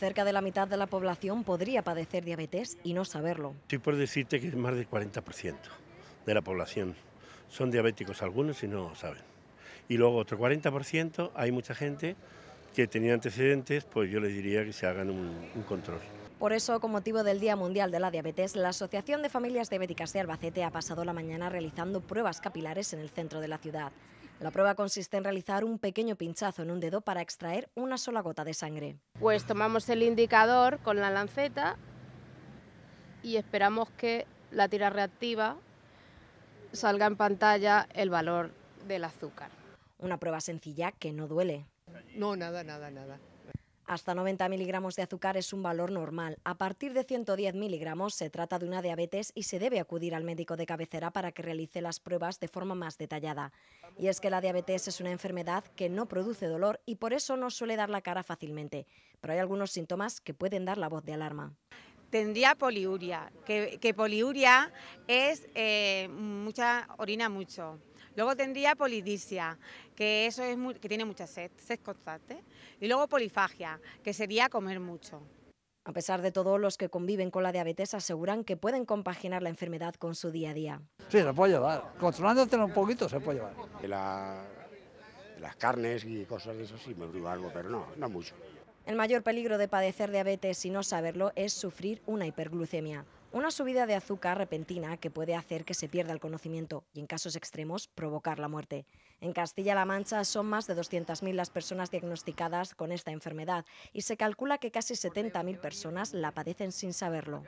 Cerca de la mitad de la población podría padecer diabetes y no saberlo. Sí por decirte que más del 40% de la población. Son diabéticos algunos y no saben. Y luego otro 40% hay mucha gente que tenía antecedentes, pues yo les diría que se hagan un control. Por eso, con motivo del Día Mundial de la Diabetes, la Asociación de Familias Diabéticas de Albacete ha pasado la mañana realizando pruebas capilares en el centro de la ciudad. La prueba consiste en realizar un pequeño pinchazo en un dedo para extraer una sola gota de sangre. Pues tomamos el indicador con la lanceta y esperamos que la tira reactiva salga en pantalla el valor del azúcar. Una prueba sencilla que no duele. No, nada, nada, nada. Hasta 90 miligramos de azúcar es un valor normal. A partir de 110 miligramos se trata de una diabetes y se debe acudir al médico de cabecera para que realice las pruebas de forma más detallada. Y es que la diabetes es una enfermedad que no produce dolor y por eso no suele dar la cara fácilmente. Pero hay algunos síntomas que pueden dar la voz de alarma tendría poliuria, que, poliuria es eh, mucha orina mucho. Luego tendría polidicia, que eso es que tiene mucha sed, sed constante. Y luego polifagia, que sería comer mucho. A pesar de todo, los que conviven con la diabetes aseguran que pueden compaginar la enfermedad con su día a día. Sí, se puede llevar. controlándote un poquito se puede llevar. las carnes y cosas de eso sí me privo algo, pero no, no mucho. El mayor peligro de padecer diabetes y no saberlo es sufrir una hiperglucemia, una subida de azúcar repentina que puede hacer que se pierda el conocimiento y, en casos extremos, provocar la muerte. En Castilla-La Mancha son más de 200.000 las personas diagnosticadas con esta enfermedad y se calcula que casi 70.000 personas la padecen sin saberlo.